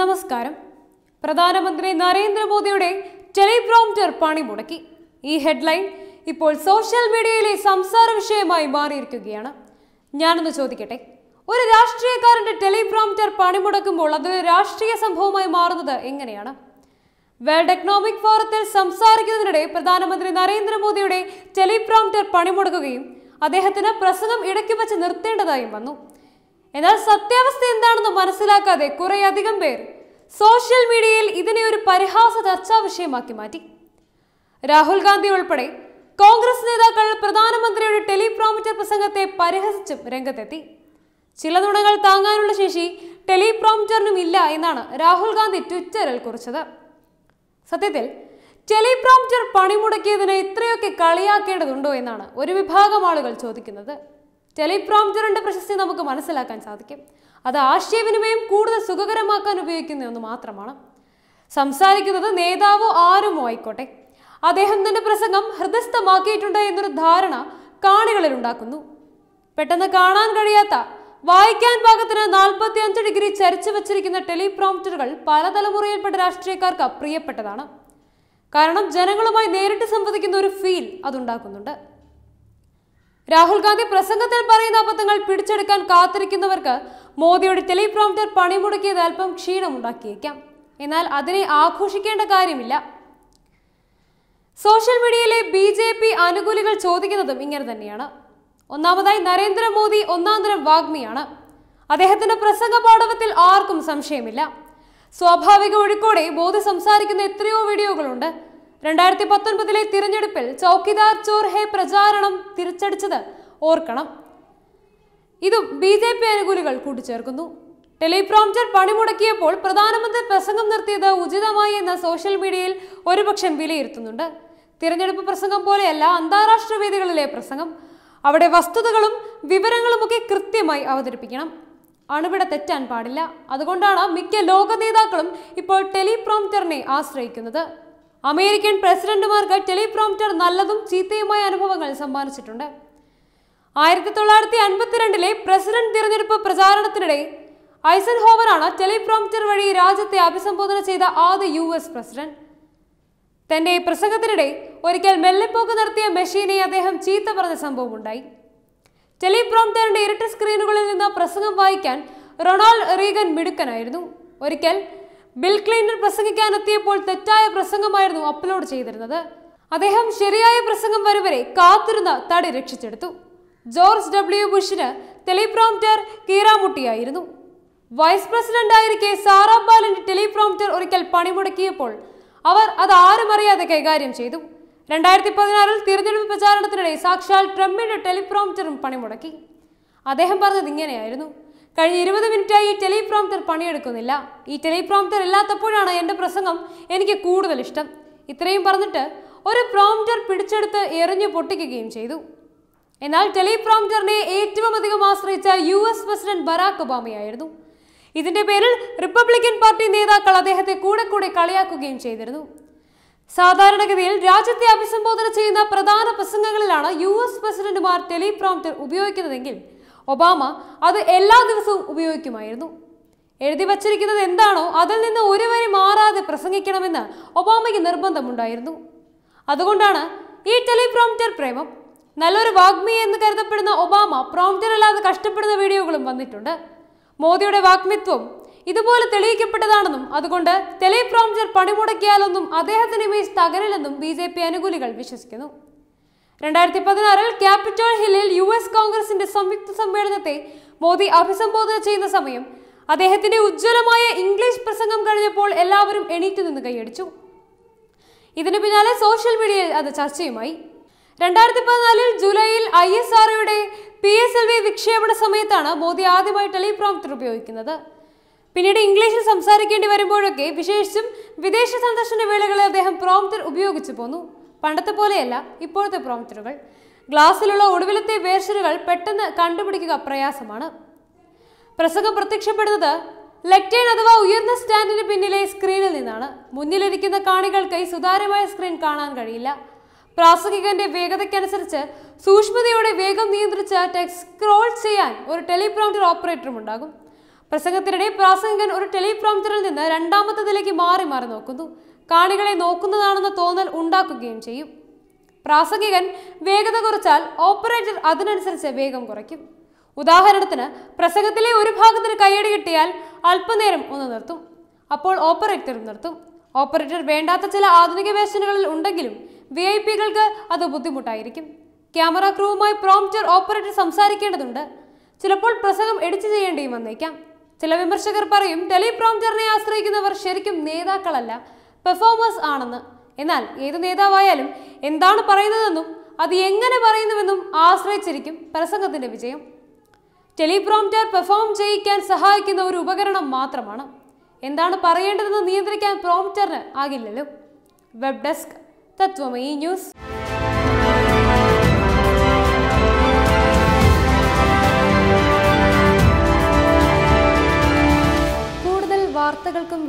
നമസ്കാരം പ്രധാനമന്ത്രി നരേന്ദ്രമോദിയുടെ ടെലിപ്രോംറ്റർ പണി മുടക്കി ഈ ഹെഡ്ലൈൻ ഇപ്പോൾ സോഷ്യൽ മീഡിയയിലെ സംസാര വിഷയമായി മാറിയിരിക്കുകയാണ് ഞാനൊന്ന് ചോദിക്കട്ടെ ഒരു രാഷ്ട്രീയക്കാരൻ്റെ ടെലിപ്രോംറ്റർ പണിമുടക്കുമ്പോൾ അതൊരു രാഷ്ട്രീയ സംഭവമായി മാറുന്നത് എങ്ങനെയാണ് വേൾഡ് എക്കണോമിക് ഫോറത്തിൽ സംസാരിക്കുന്നതിനിടെ പ്രധാനമന്ത്രി നരേന്ദ്രമോദിയുടെ ടെലിപ്രോംറ്റർ പണിമുടക്കുകയും അദ്ദേഹത്തിന് പ്രസംഗം ഇടയ്ക്ക് വച്ച് നിർത്തേണ്ടതായും വന്നു എന്നാൽ സത്യാവസ്ഥ എന്താണെന്ന് മനസ്സിലാക്കാതെ കുറേയധികം പേർ സോഷ്യൽ മീഡിയയിൽ ഇതിനെ ഒരു പരിഹാസ ചർച്ചാ വിഷയമാക്കി മാറ്റി രാഹുൽ ഗാന്ധി ഉൾപ്പെടെ കോൺഗ്രസ് നേതാക്കൾ പ്രധാനമന്ത്രിയുടെ ടെലിപ്രോമിറ്റർ പ്രസംഗത്തെ പരിഹസിച്ചും രംഗത്തെത്തി ചില നുണകൾ താങ്ങാനുള്ള ശേഷി ടെലിപ്രോമിറ്ററിനും ഇല്ല എന്നാണ് രാഹുൽ ഗാന്ധി ട്വിറ്ററിൽ കുറിച്ചത് സത്യത്തിൽ ടെലിപ്രോമിറ്റർ പണിമുടക്കിയതിന് ഇത്രയൊക്കെ കളിയാക്കേണ്ടതുണ്ടോ എന്നാണ് ഒരു വിഭാഗം ആളുകൾ ചോദിക്കുന്നത് ടെലിപ്രോംറ്ററിൻ്റെ പ്രശസ്തി നമുക്ക് മനസ്സിലാക്കാൻ സാധിക്കും അത് ആശയവിനിമയം കൂടുതൽ സുഖകരമാക്കാൻ ഉപയോഗിക്കുന്ന ഒന്ന് മാത്രമാണ് സംസാരിക്കുന്നത് നേതാവോ ആരുമോ ആയിക്കോട്ടെ അദ്ദേഹം തന്റെ പ്രസംഗം ഹൃദയസ്ഥമാക്കിയിട്ടുണ്ട് എന്നൊരു ധാരണ കാണികളിൽ ഉണ്ടാക്കുന്നു പെട്ടെന്ന് കാണാൻ കഴിയാത്ത വായിക്കാൻ പാകത്തിന് നാൽപ്പത്തി അഞ്ച് ഡിഗ്രി ചരിച്ചു വച്ചിരിക്കുന്ന ടെലിപ്രോംപ്റ്ററുകൾ പല തലമുറയിൽപ്പെട്ട രാഷ്ട്രീയക്കാർക്ക് പ്രിയപ്പെട്ടതാണ് കാരണം ജനങ്ങളുമായി നേരിട്ട് സംവദിക്കുന്ന ഒരു ഫീൽ അതുണ്ടാക്കുന്നുണ്ട് രാഹുൽ ഗാന്ധി പ്രസംഗത്തിൽ പറയുന്ന അബദ്ധങ്ങൾ പിടിച്ചെടുക്കാൻ കാത്തിരിക്കുന്നവർക്ക് മോദിയുടെ ടെലിപ്രോംറ്റർ പണിമുടക്കിയത് അല്പം ക്ഷീണമുണ്ടാക്കിയേക്കാം എന്നാൽ അതിനെ ആഘോഷിക്കേണ്ട കാര്യമില്ല സോഷ്യൽ മീഡിയയിലെ ബി ജെ പി അനുകൂലികൾ ചോദിക്കുന്നതും ഇങ്ങനെ തന്നെയാണ് ഒന്നാമതായി നരേന്ദ്രമോദി ഒന്നാന്തരം വാഗ്മിയാണ് അദ്ദേഹത്തിന്റെ പ്രസംഗ പാഠവത്തിൽ ആർക്കും സംശയമില്ല സ്വാഭാവിക ഒഴുക്കോടെ മോദി സംസാരിക്കുന്ന എത്രയോ വീഡിയോകളുണ്ട് രണ്ടായിരത്തി പത്തൊൻപതിലെ തിരഞ്ഞെടുപ്പിൽ ചൌക്കിദാർ ചോർ ഹേ പ്രചാരണം തിരിച്ചടിച്ചത് ഓർക്കണം ഇതും ബി ജെ പി അനുകൂലികൾ കൂട്ടിച്ചേർക്കുന്നു ടെലിപ്രോംറ്റർ പണിമുടക്കിയപ്പോൾ പ്രധാനമന്ത്രി പ്രസംഗം നിർത്തിയത് ഉചിതമായി എന്ന സോഷ്യൽ മീഡിയയിൽ ഒരുപക്ഷം വിലയിരുത്തുന്നുണ്ട് തിരഞ്ഞെടുപ്പ് പ്രസംഗം പോലെയല്ല അന്താരാഷ്ട്ര വേദികളിലെ പ്രസംഗം അവിടെ വസ്തുതകളും വിവരങ്ങളുമൊക്കെ കൃത്യമായി അവതരിപ്പിക്കണം അണുവിട തെറ്റാൻ പാടില്ല അതുകൊണ്ടാണ് മിക്ക ലോക നേതാക്കളും ഇപ്പോൾ ടെലിപ്രോംറ്ററിനെ ആശ്രയിക്കുന്നത് അമേരിക്കൻ പ്രസിഡന്റുമാർക്ക് ടെലിപ്രോംപ്റ്റർ നല്ലതും ചീത്തയുമായ അനുഭവങ്ങൾ സമ്മാനിച്ചിട്ടുണ്ട് ആയിരത്തി തൊള്ളായിരത്തി അൻപത്തിരണ്ടിലെ പ്രസിഡന്റ് തിരഞ്ഞെടുപ്പ് പ്രചാരണത്തിനിടെ ഐസൻ ഹോവറാണ് ടെലിപ്രോംപ്റ്റർ വഴി രാജ്യത്തെ അഭിസംബോധന ചെയ്ത ആദ്യ യു എസ് പ്രസിഡന്റ് തന്റെ പ്രസംഗത്തിനിടെ ഒരിക്കൽ മെല്ലെപ്പോക്ക് നടത്തിയ മെഷീനെ അദ്ദേഹം ചീത്ത പറഞ്ഞ സംഭവമുണ്ടായി ടെലിപ്രോംറ്ററിന്റെ ഇരട്ട സ്ക്രീനുകളിൽ നിന്ന് പ്രസംഗം വായിക്കാൻ റൊണാൾഡ് റീഗൻ മിടുക്കനായിരുന്നു ഒരിക്കൽ ബിൽ ക്ലിന്റൺ എത്തിയപ്പോൾ തെറ്റായ പ്രസംഗമായിരുന്നു അപ്ലോഡ് ചെയ്തിരുന്നത് അദ്ദേഹം ശരിയായ പ്രസംഗം വരുവരെ കാത്തിരുന്ന തടി രക്ഷിച്ചെടുത്തു ജോർജ് ഡബ്ല്യു ബുഷിന് ടെലിപ്രോംപ്റ്റർ കീറാമുട്ടിയായിരുന്നു വൈസ് പ്രസിഡന്റ് ആയിരിക്കെ സാറാ പാലിന്റെ ടെലിപ്രോംപ്റ്റർ ഒരിക്കൽ പണിമുടക്കിയപ്പോൾ അവർ അത് ആരും അറിയാതെ കൈകാര്യം ചെയ്തു രണ്ടായിരത്തി പതിനാറിൽ തിരഞ്ഞെടുപ്പ് പ്രചാരണത്തിനിടെ സാക്ഷാൽ ട്രംപിന്റെ ടെലിപ്രോംപ്റ്ററും പണിമുടക്കി അദ്ദേഹം പറഞ്ഞത് ഇങ്ങനെയായിരുന്നു കഴിഞ്ഞ ഇരുപത് മിനിറ്റായി ഈ ടെലിപ്രോംപ്റ്റർ പണിയെടുക്കുന്നില്ല ഈ ടെലിപ്രോംപ്റ്റർ ഇല്ലാത്തപ്പോഴാണ് എൻ്റെ പ്രസംഗം എനിക്ക് കൂടുതൽ ഇഷ്ടം ഇത്രയും പറഞ്ഞിട്ട് ഒരു പ്രോംപ്റ്റർ പിടിച്ചെടുത്ത് എറിഞ്ഞു പൊട്ടിക്കുകയും ചെയ്തു എന്നാൽ ടെലിപ്രോംപ്റ്ററിനെ ഏറ്റവും അധികം ആശ്രയിച്ച യു എസ് പ്രസിഡന്റ് ബറാക് ഒബാമയായിരുന്നു ഇതിന്റെ പേരിൽ റിപ്പബ്ലിക്കൻ പാർട്ടി നേതാക്കൾ അദ്ദേഹത്തെ കൂടെ കൂടെ കളിയാക്കുകയും ചെയ്തിരുന്നു സാധാരണഗതിയിൽ രാജ്യത്തെ അഭിസംബോധന ചെയ്യുന്ന പ്രധാന പ്രസംഗങ്ങളിലാണ് യു എസ് പ്രസിഡന്റുമാർ ടെലിപ്രോംപ്റ്റർ ഉപയോഗിക്കുന്നതെങ്കിൽ ഒബാമ അത് എല്ലാ ദിവസവും ഉപയോഗിക്കുമായിരുന്നു എഴുതി വച്ചിരിക്കുന്നത് എന്താണോ അതിൽ നിന്ന് ഒരു വരി മാറാതെ പ്രസംഗിക്കണമെന്ന് ഒബാമയ്ക്ക് നിർബന്ധമുണ്ടായിരുന്നു അതുകൊണ്ടാണ് ഈ ടെലിപ്രോംറ്റർ പ്രേമം നല്ലൊരു വാഗ്മി എന്ന് കരുതപ്പെടുന്ന ഒബാമ പ്രോംപ്റ്റർ അല്ലാതെ കഷ്ടപ്പെടുന്ന വീഡിയോകളും വന്നിട്ടുണ്ട് മോദിയുടെ വാഗ്മിത്വം ഇതുപോലെ തെളിയിക്കപ്പെട്ടതാണെന്നും അതുകൊണ്ട് ടെലിപ്രോംപ്റ്റർ പണിമുടക്കിയാലൊന്നും അദ്ദേഹത്തിന്റെ ഇമേജ് തകരില്ലെന്നും ബി ജെ പി അനുകൂലികൾ വിശ്വസിക്കുന്നു രണ്ടായിരത്തി പതിനാറിൽ ക്യാപിറ്റോൾ ഹില്ലിൽ യു എസ് കോൺഗ്രസിന്റെ സംയുക്ത സമ്മേളനത്തെ മോദി അഭിസംബോധന ചെയ്യുന്ന സമയം അദ്ദേഹത്തിന്റെ ഉജ്ജ്വലമായ ഇംഗ്ലീഷ് പ്രസംഗം കഴിഞ്ഞപ്പോൾ എല്ലാവരും എണീറ്റു നിന്ന് കൈയടിച്ചു ഇതിനു പിന്നാലെ സോഷ്യൽ മീഡിയയിൽ അത് ചർച്ചയുമായി രണ്ടായിരത്തി പതിനാലിൽ ജൂലൈയിൽ ഐ എസ് ആർഒയുടെ പി എസ് എൽ വി വിക്ഷേപണ സമയത്താണ് മോദി ആദ്യമായി ടെലിപ്രോംപ്റ്റർ ഉപയോഗിക്കുന്നത് പിന്നീട് ഇംഗ്ലീഷിൽ സംസാരിക്കേണ്ടി വരുമ്പോഴൊക്കെ വിശേഷിച്ചും വിദേശ സന്ദർശന വേളകളിൽ അദ്ദേഹം പ്രോംപ്റ്റർ ഉപയോഗിച്ചു പോന്നു പണ്ടത്തെ പോലെയല്ല ഇപ്പോഴത്തെ പ്രോംപ്റ്ററുകൾ ഗ്ലാസ്സിലുള്ള ഒടുവിലത്തെ വേർഷനുകൾ പെട്ടെന്ന് കണ്ടുപിടിക്കുക പ്രയാസമാണ് പ്രസംഗം പ്രത്യക്ഷപ്പെടുന്നത് ലെക്റ്റേൺ അഥവാ ഉയർന്ന സ്റ്റാൻഡിന് പിന്നിലെ സ്ക്രീനിൽ നിന്നാണ് മുന്നിലിരിക്കുന്ന കാണികൾക്ക് ഈ സുതാര്യമായ സ്ക്രീൻ കാണാൻ കഴിയില്ല പ്രാസംഗികന്റെ വേഗതയ്ക്കനുസരിച്ച് സൂക്ഷ്മതയോടെ വേഗം നിയന്ത്രിച്ച് ടെക്സ്റ്റ് സ്ക്രോൾ ചെയ്യാൻ ഒരു ടെലിപ്രോംപ്റ്റർ ഓപ്പറേറ്ററും ഉണ്ടാകും പ്രസംഗത്തിനിടെ പ്രാസംഗികൻ ഒരു ടെലിപ്രോംറ്ററിൽ നിന്ന് രണ്ടാമത്തതിലേക്ക് മാറി മാറി നോക്കുന്നു കാണികളെ നോക്കുന്നതാണെന്ന തോന്നൽ ഉണ്ടാക്കുകയും ചെയ്യും പ്രാസംഗികൻ വേഗത കുറച്ചാൽ ഓപ്പറേറ്റർ അതിനനുസരിച്ച് വേഗം കുറയ്ക്കും ഉദാഹരണത്തിന് പ്രസംഗത്തിലെ ഒരു ഭാഗത്തിന് കൈയടി കിട്ടിയാൽ അല്പനേരം ഒന്ന് നിർത്തും അപ്പോൾ ഓപ്പറേറ്റർ നിർത്തും ഓപ്പറേറ്റർ വേണ്ടാത്ത ചില ആധുനിക വേഷനുകളിൽ ഉണ്ടെങ്കിലും വി ഐ പികൾക്ക് അത് ബുദ്ധിമുട്ടായിരിക്കും ക്യാമറ ക്രൂവുമായി പ്രോംപ്റ്റർ ഓപ്പറേറ്റർ സംസാരിക്കേണ്ടതുണ്ട് ചിലപ്പോൾ പ്രസംഗം എഡിറ്റ് ചെയ്യേണ്ടിയും വന്നേക്കാം ചില വിമർശകർ പറയും ടെലിപ്രോംറ്ററിനെ ആശ്രയിക്കുന്നവർ ശരിക്കും നേതാക്കളല്ല പെർഫോമേഴ്സ് ആണെന്ന് എന്നാൽ ഏത് നേതാവായാലും എന്താണ് പറയുന്നതെന്നും അത് എങ്ങനെ പറയുന്നുവെന്നും ആശ്രയിച്ചിരിക്കും പ്രസംഗത്തിന്റെ വിജയം ടെലിപ്രോംറ്റർ പെർഫോം ചെയ്യിക്കാൻ സഹായിക്കുന്ന ഒരു ഉപകരണം മാത്രമാണ് എന്താണ് പറയേണ്ടതെന്ന് നിയന്ത്രിക്കാൻ പ്രോംറ്ററിന് ആകില്ലല്ലോ വെബ് ഡെസ്ക് തത്വമയി ന്യൂസ്